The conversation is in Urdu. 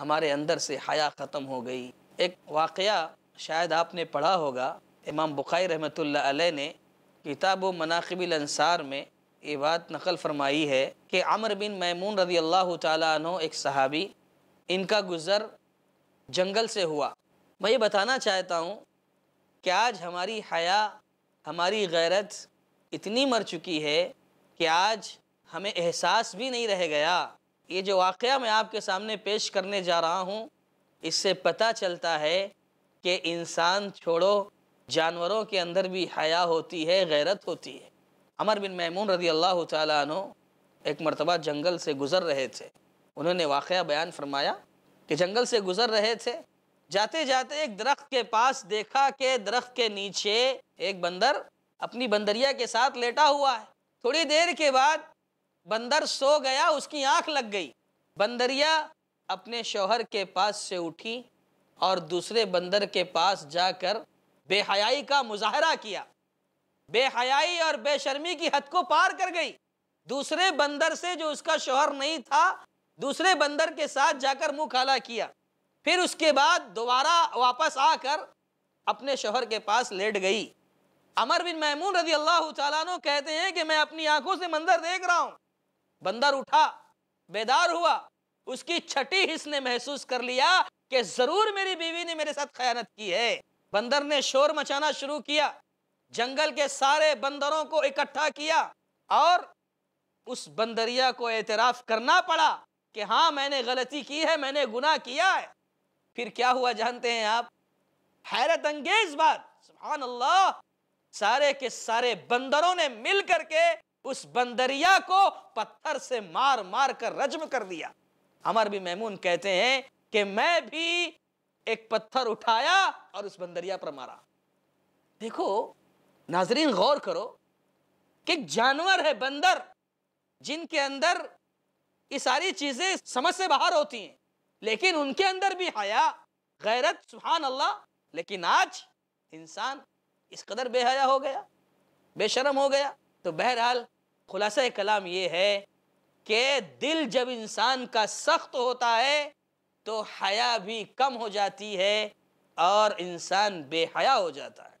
ہمارے اندر سے حیا ختم ہو گئی ایک واقعہ شاید آپ نے پڑھا ہوگا امام بخاری رحمۃ اللہ علیہ نے کتاب و مناقب الانصار میں یہ بات نقل فرمائی ہے کہ عمر بن میمون رضی اللہ تعالیٰ عنہ ایک صحابی ان کا گزر جنگل سے ہوا میں یہ بتانا چاہتا ہوں کہ آج ہماری حیا ہماری غیرت اتنی مر چکی ہے کہ آج ہمیں احساس بھی نہیں رہ گیا یہ جو واقعہ میں آپ کے سامنے پیش کرنے جا رہا ہوں اس سے پتہ چلتا ہے کہ انسان چھوڑو جانوروں کے اندر بھی حیا ہوتی ہے غیرت ہوتی ہے عمر بن میمون رضی اللہ تعالیٰ عنہ ایک مرتبہ جنگل سے گزر رہے تھے انہوں نے واقعہ بیان فرمایا کہ جنگل سے گزر رہے تھے جاتے جاتے ایک درخت کے پاس دیکھا کہ درخت کے نیچے ایک بندر اپنی بندریا کے ساتھ لیٹا ہوا ہے تھوڑی دیر کے بعد بندر سو گیا اس کی آنکھ لگ گئی بندریا اپنے شوہر کے پاس سے اٹھی اور دوسرے بندر کے پاس جا کر بے حیائی کا مظاہرہ کیا بے حیائی اور بے شرمی کی حد کو پار کر گئی دوسرے بندر سے جو اس کا شوہر نہیں تھا دوسرے بندر کے ساتھ جا کر منہ کالا کیا پھر اس کے بعد دوبارہ واپس آ کر اپنے شوہر کے پاس لیٹ گئی عمر بن محمون رضی اللہ تعالیٰ کہتے ہیں کہ میں اپنی آنکھوں سے منظر دیکھ رہا ہوں بندر اٹھا بیدار ہوا اس کی چھٹی حص نے محسوس کر لیا کہ ضرور میری بیوی نے میرے ساتھ خیانت کی ہے بندر نے شور مچانا شروع کیا جنگل کے سارے بندروں کو اکٹھا کیا اور اس بندریا کو اعتراف کرنا پڑا کہ ہاں میں نے غلطی کی ہے میں نے گناہ کیا ہے پھر کیا ہوا جانتے ہیں آپ حیرت انگیز بات سبحان اللہ سارے کے سارے بندروں نے مل کر کے اس بندریا کو پتھر سے مار مار کر رجم کر دیا عمر بھی میمون کہتے ہیں کہ میں بھی ایک پتھر اٹھایا اور اس بندریا پر مارا دیکھو ناظرین غور کرو کہ ایک جانور ہے بندر جن کے اندر یہ ساری چیزیں سمجھ سے باہر ہوتی ہیں لیکن ان کے اندر بھی حیا غیرت سبحان اللہ لیکن آج انسان اس قدر بے حیا ہو گیا بے شرم ہو گیا تو بہرحال خلاصہ کلام یہ ہے کہ دل جب انسان کا سخت ہوتا ہے تو حیا بھی کم ہو جاتی ہے اور انسان بے حیا ہو جاتا ہے